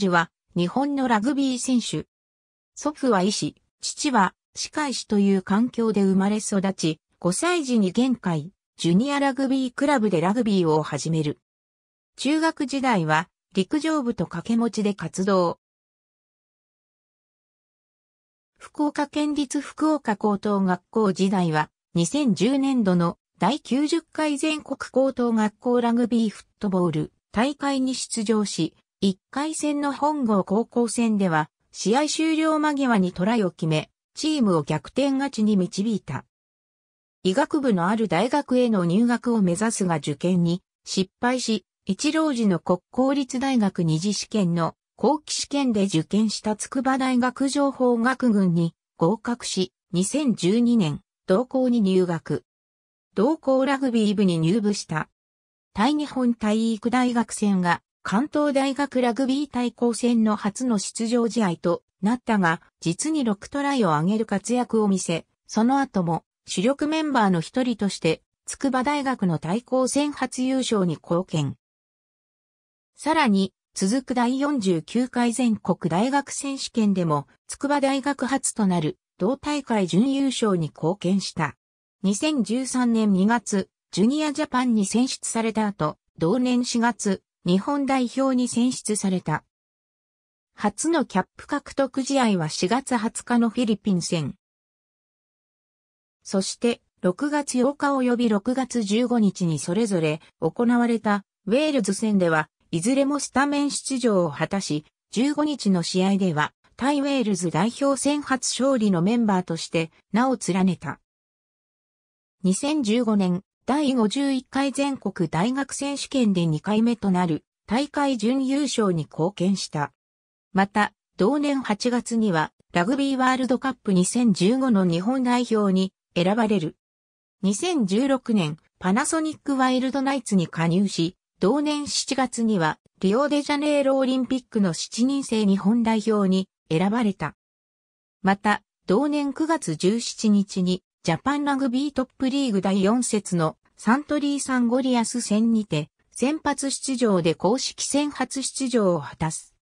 ジは日本のラグビー選手。祖父は医師、父は歯科医師という環境で生まれ育ち、5歳児に限界、ジュニアラグビークラブでラグビーを始める。中学時代は陸上部と掛け持ちで活動。福岡県立福岡高等学校時代は2010年度の第90回全国高等学校ラグビーフットボール大会に出場し、一回戦の本郷高校戦では、試合終了間際にトライを決め、チームを逆転勝ちに導いた。医学部のある大学への入学を目指すが受験に失敗し、一郎寺の国公立大学二次試験の後期試験で受験した筑波大学情報学群に合格し、2012年、同校に入学。同校ラグビー部に入部した。対日本体育大学戦が関東大学ラグビー対抗戦の初の出場試合となったが、実に6トライを挙げる活躍を見せ、その後も主力メンバーの一人として、筑波大学の対抗戦初優勝に貢献。さらに、続く第49回全国大学選手権でも、筑波大学初となる同大会準優勝に貢献した。2013年2月、ジュニアジャパンに選出された後、同年4月、日本代表に選出された。初のキャップ獲得試合は4月20日のフィリピン戦。そして、6月8日及び6月15日にそれぞれ行われたウェールズ戦では、いずれもスタメン出場を果たし、15日の試合では、対ウェールズ代表戦初勝利のメンバーとして名を連ねた。2015年第51回全国大学選手権で2回目となる大会準優勝に貢献した。また、同年8月にはラグビーワールドカップ2015の日本代表に選ばれる。2016年パナソニックワイルドナイツに加入し、同年7月にはリオデジャネイロオリンピックの7人制日本代表に選ばれた。また、同年9月17日にジャパンラグビートップリーグ第4節のサントリーサンゴリアス戦にて、先発出場で公式戦初出場を果たす。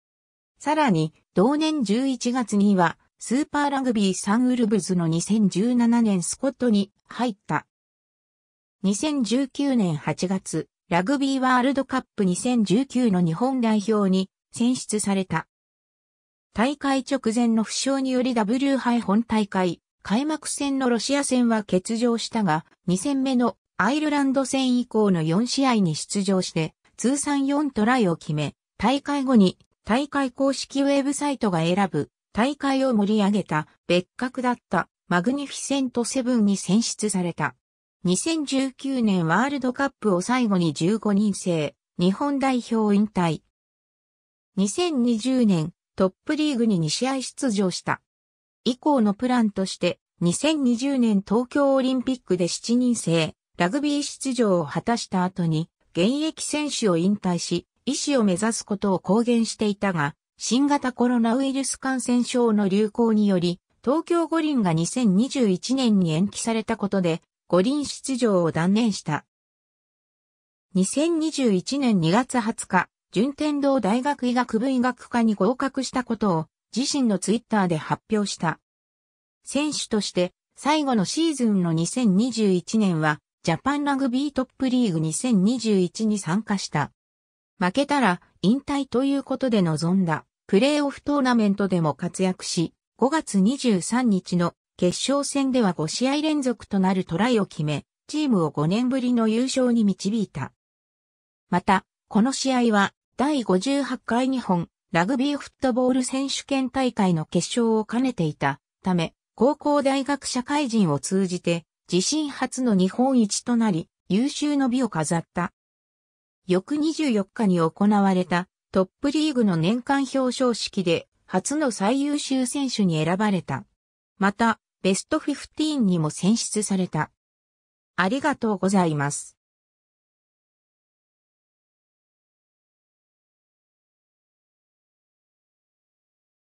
さらに、同年11月には、スーパーラグビーサンウルブズの2017年スコットに入った。2019年8月、ラグビーワールドカップ2019の日本代表に選出された。大会直前の負傷により W 杯本大会、開幕戦のロシア戦は欠場したが、2戦目のアイルランド戦以降の4試合に出場して、通算4トライを決め、大会後に大会公式ウェブサイトが選ぶ大会を盛り上げた別格だったマグニフィセントセブンに選出された。2019年ワールドカップを最後に15人制、日本代表引退。2020年トップリーグに2試合出場した。以降のプランとして2020年東京オリンピックで7人制、ラグビー出場を果たした後に、現役選手を引退し、医師を目指すことを公言していたが、新型コロナウイルス感染症の流行により、東京五輪が2021年に延期されたことで、五輪出場を断念した。2021年2月20日、順天堂大学医学部医学科に合格したことを自身のツイッターで発表した。選手として最後のシーズンの2021年はジャパンラグビートップリーグ2021に参加した。負けたら引退ということで臨んだプレーオフトーナメントでも活躍し、5月23日の決勝戦では5試合連続となるトライを決め、チームを5年ぶりの優勝に導いた。また、この試合は第58回日本ラグビーフットボール選手権大会の決勝を兼ねていたため、高校大学社会人を通じて自身初の日本一となり、優秀の美を飾った。翌24日に行われたトップリーグの年間表彰式で初の最優秀選手に選ばれた。また、ベスト15にも選出された。ありがとうございます。